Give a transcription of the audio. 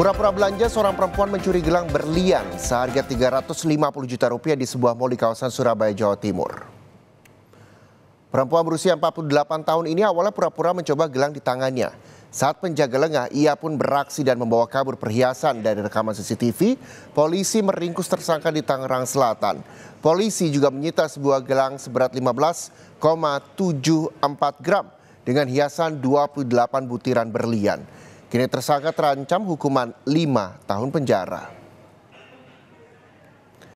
Pura-pura belanja, seorang perempuan mencuri gelang berlian seharga 350 juta rupiah di sebuah mall di kawasan Surabaya, Jawa Timur. Perempuan berusia 48 tahun ini awalnya pura-pura mencoba gelang di tangannya. Saat penjaga lengah, ia pun beraksi dan membawa kabur perhiasan dari rekaman CCTV. Polisi meringkus tersangka di Tangerang Selatan. Polisi juga menyita sebuah gelang seberat 15,74 gram dengan hiasan 28 butiran berlian. Kini tersangka terancam hukuman 5 tahun penjara.